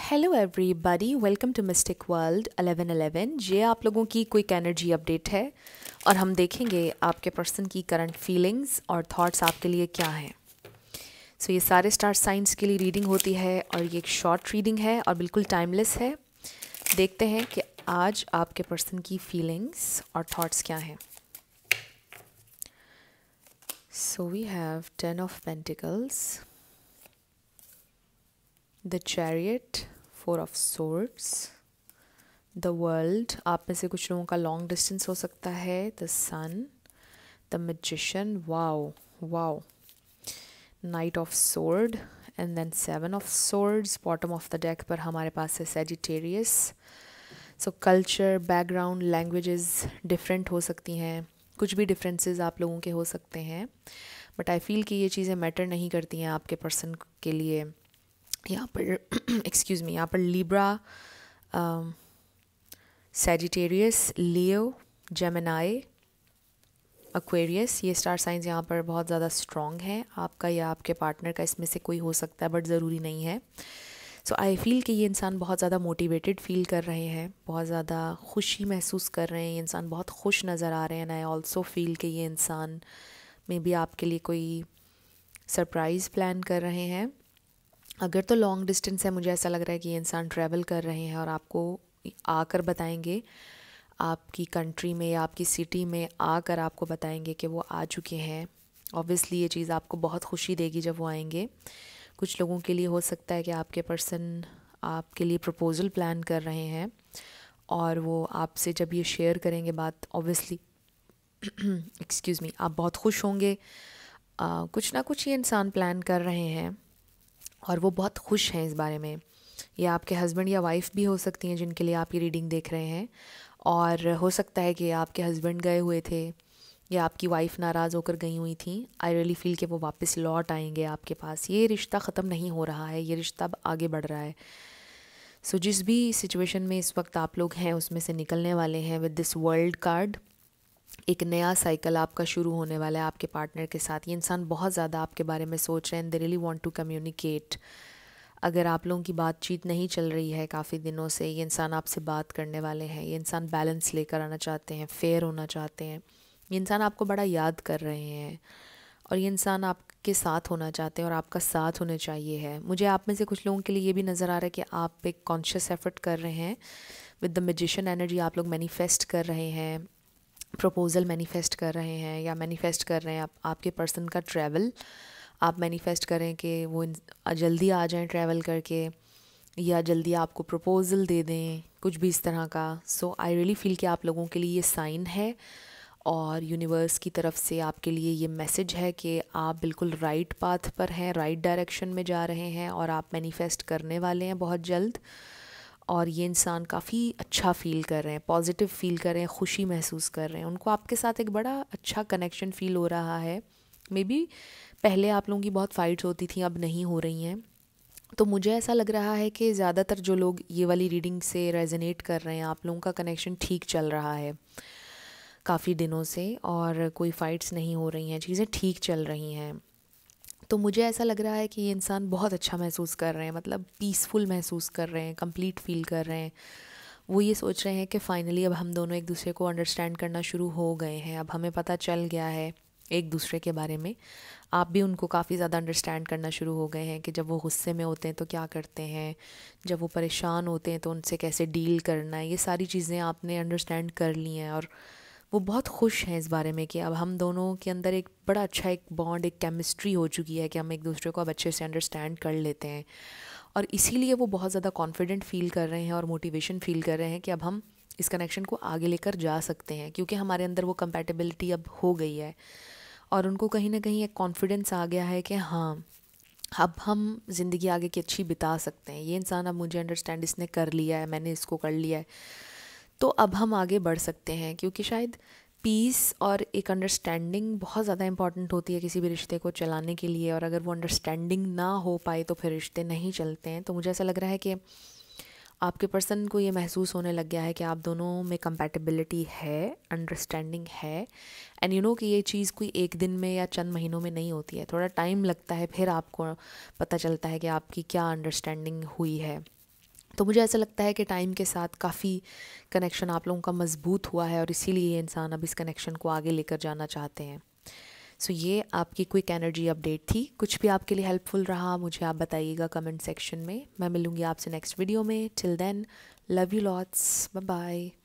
hello everybody welcome to Mystic World 1111 ये आप लोगों की क्विक एनर्जी अपडेट है और हम देखेंगे आपके पर्सन की करंट फीलिंग्स और थॉट्स आपके लिए क्या हैं सो so, ये सारे स्टार साइंस के लिए रीडिंग होती है और ये एक शॉर्ट रीडिंग है और बिल्कुल टाइमलेस है देखते हैं कि आज आपके पर्सन की फीलिंग्स और थाट्स क्या हैं so we have ten of pentacles the chariot four of swords the world आप में से कुछ लोगों का लॉन्ग डिस्टेंस हो सकता है the sun the magician wow wow knight of sword and then seven of swords bottom of the deck पर हमारे पास है Sagittarius so culture background languages different हो सकती हैं कुछ भी डिफरेंसेस आप लोगों के हो सकते हैं बट आई फील कि ये चीज़ें मैटर नहीं करती हैं आपके पर्सन के लिए यहाँ पर एक्सक्यूज़ मी यहाँ पर Libra Sagittarius Leo Gemini Aquarius ये स्टार साइंस यहाँ पर बहुत ज़्यादा स्ट्रॉन्ग है आपका या आपके पार्टनर का इसमें से कोई हो सकता है बट ज़रूरी नहीं है सो आई फील कि ये इंसान बहुत ज़्यादा मोटिवेटेड फील कर रहे हैं बहुत ज़्यादा खुशी महसूस कर रहे हैं ये इंसान बहुत खुश नज़र आ रहे हैं आई ऑल्सो फील कि ये इंसान मे बी आपके लिए कोई सरप्राइज़ प्लान कर रहे हैं अगर तो लॉन्ग डिस्टेंस है मुझे ऐसा लग रहा है कि इंसान ट्रैवल कर रहे हैं और आपको आकर बताएंगे आपकी कंट्री में या आपकी सिटी में आकर आपको बताएंगे कि वो आ चुके हैं ऑब्वियसली ये चीज़ आपको बहुत खुशी देगी जब वो आएंगे कुछ लोगों के लिए हो सकता है कि आपके पर्सन आपके लिए प्रपोज़ल प्लान कर रहे हैं और वो आपसे जब ये शेयर करेंगे बात ऑब्वियसली एक्सक्यूज़ मी आप बहुत खुश होंगे आ, कुछ ना कुछ ये इंसान प्लान कर रहे हैं और वो बहुत खुश हैं इस बारे में ये आपके हस्बैंड या वाइफ भी हो सकती हैं जिनके लिए आप ये रीडिंग देख रहे हैं और हो सकता है कि आपके हस्बैंड गए हुए थे या आपकी वाइफ नाराज़ होकर गई हुई थी आई रियली फील कि वो वापस लौट आएंगे आपके पास ये रिश्ता ख़त्म नहीं हो रहा है ये रिश्ता अब आगे बढ़ रहा है सो so, जिस भी सिचुएशन में इस वक्त आप लोग हैं उसमें से निकलने वाले हैं विद दिस वर्ल्ड कार्ड एक नया साइकिल आपका शुरू होने वाला है आपके पार्टनर के साथ ये इंसान बहुत ज़्यादा आपके बारे में सोच रहे हैं they really want to communicate अगर आप लोगों की बातचीत नहीं चल रही है काफ़ी दिनों से ये इंसान आपसे बात करने वाले हैं ये इंसान बैलेंस लेकर आना चाहते हैं फेयर होना चाहते हैं ये इंसान आपको बड़ा याद कर रहे हैं और ये इंसान आपके साथ होना चाहते हैं और आपका साथ होना चाहिए है मुझे आप में से कुछ लोगों के लिए ये भी नज़र आ रहा है कि आप एक कॉन्शियस एफर्ट कर रहे हैं विद द मेजिशन एनर्जी आप लोग मैनिफेस्ट कर रहे हैं प्रपोज़ल मैनिफेस्ट कर रहे हैं या मैनिफेस्ट कर रहे हैं आप आपके पर्सन का ट्रैवल आप मैनिफेस्ट करें कि वो जल्दी आ जाएं ट्रैवल करके या जल्दी आपको प्रपोज़ल दे दें कुछ भी इस तरह का सो आई रियली फील कि आप लोगों के लिए ये साइन है और यूनिवर्स की तरफ से आपके लिए ये मैसेज है कि आप बिल्कुल राइट पाथ पर हैं राइट डायरेक्शन में जा रहे हैं और आप मैनिफेस्ट करने वाले हैं बहुत जल्द और ये इंसान काफ़ी अच्छा फील कर रहे हैं पॉजिटिव फील कर रहे हैं खुशी महसूस कर रहे हैं उनको आपके साथ एक बड़ा अच्छा कनेक्शन फील हो रहा है मे बी पहले आप लोगों की बहुत फाइट्स होती थी अब नहीं हो रही हैं तो मुझे ऐसा लग रहा है कि ज़्यादातर जो लोग ये वाली रीडिंग से रेजनेट कर रहे हैं आप लोगों का कनेक्शन ठीक चल रहा है काफ़ी दिनों से और कोई फाइट्स नहीं हो रही हैं चीज़ें ठीक चल रही हैं तो मुझे ऐसा लग रहा है कि ये इंसान बहुत अच्छा महसूस कर रहे हैं मतलब पीसफुल महसूस कर रहे हैं कंप्लीट फील कर रहे हैं वो ये सोच रहे हैं कि फाइनली अब हम दोनों एक दूसरे को अंडरस्टैंड करना शुरू हो गए हैं अब हमें पता चल गया है एक दूसरे के बारे में आप भी उनको काफ़ी ज़्यादा अंडरस्टैंड करना शुरू हो गए हैं कि जब वो गुस्से में होते हैं तो क्या करते हैं जब वो परेशान होते हैं तो उनसे कैसे डील करना है ये सारी चीज़ें आपने अंडरस्टैंड कर ली हैं और वो बहुत खुश हैं इस बारे में कि अब हम दोनों के अंदर एक बड़ा अच्छा एक बॉन्ड एक केमिस्ट्री हो चुकी है कि हम एक दूसरे को अब अच्छे से अंडरस्टैंड कर लेते हैं और इसीलिए वो बहुत ज़्यादा कॉन्फिडेंट फील कर रहे हैं और मोटिवेशन फील कर रहे हैं कि अब हम इस कनेक्शन को आगे लेकर जा सकते हैं क्योंकि हमारे अंदर वो कंपेटेबिलिटी अब हो गई है और उनको कहीं ना कहीं एक कॉन्फिडेंस आ गया है कि हाँ अब हम ज़िंदगी आगे की अच्छी बिता सकते हैं ये इंसान अब मुझे अंडरस्टैंड इसने कर लिया है मैंने इसको कर लिया है तो अब हम आगे बढ़ सकते हैं क्योंकि शायद पीस और एक अंडरस्टैंडिंग बहुत ज़्यादा इंपॉर्टेंट होती है किसी भी रिश्ते को चलाने के लिए और अगर वो अंडरस्टैंडिंग ना हो पाए तो फिर रिश्ते नहीं चलते हैं तो मुझे ऐसा लग रहा है कि आपके पर्सन को ये महसूस होने लग गया है कि आप दोनों में कंपैटिबिलिटी है अंडरस्टैंडिंग है एंड यू नो कि ये चीज़ कोई एक दिन में या चंद महीनों में नहीं होती है थोड़ा टाइम लगता है फिर आपको पता चलता है कि आपकी क्या अंडरस्टैंडिंग हुई है तो मुझे ऐसा लगता है कि टाइम के साथ काफ़ी कनेक्शन आप लोगों का मजबूत हुआ है और इसीलिए इंसान अब इस कनेक्शन को आगे लेकर जाना चाहते हैं सो so, ये आपकी क्विक एनर्जी अपडेट थी कुछ भी आपके लिए हेल्पफुल रहा मुझे आप बताइएगा कमेंट सेक्शन में मैं मिलूँगी आपसे नेक्स्ट वीडियो में till then love you lots bye bye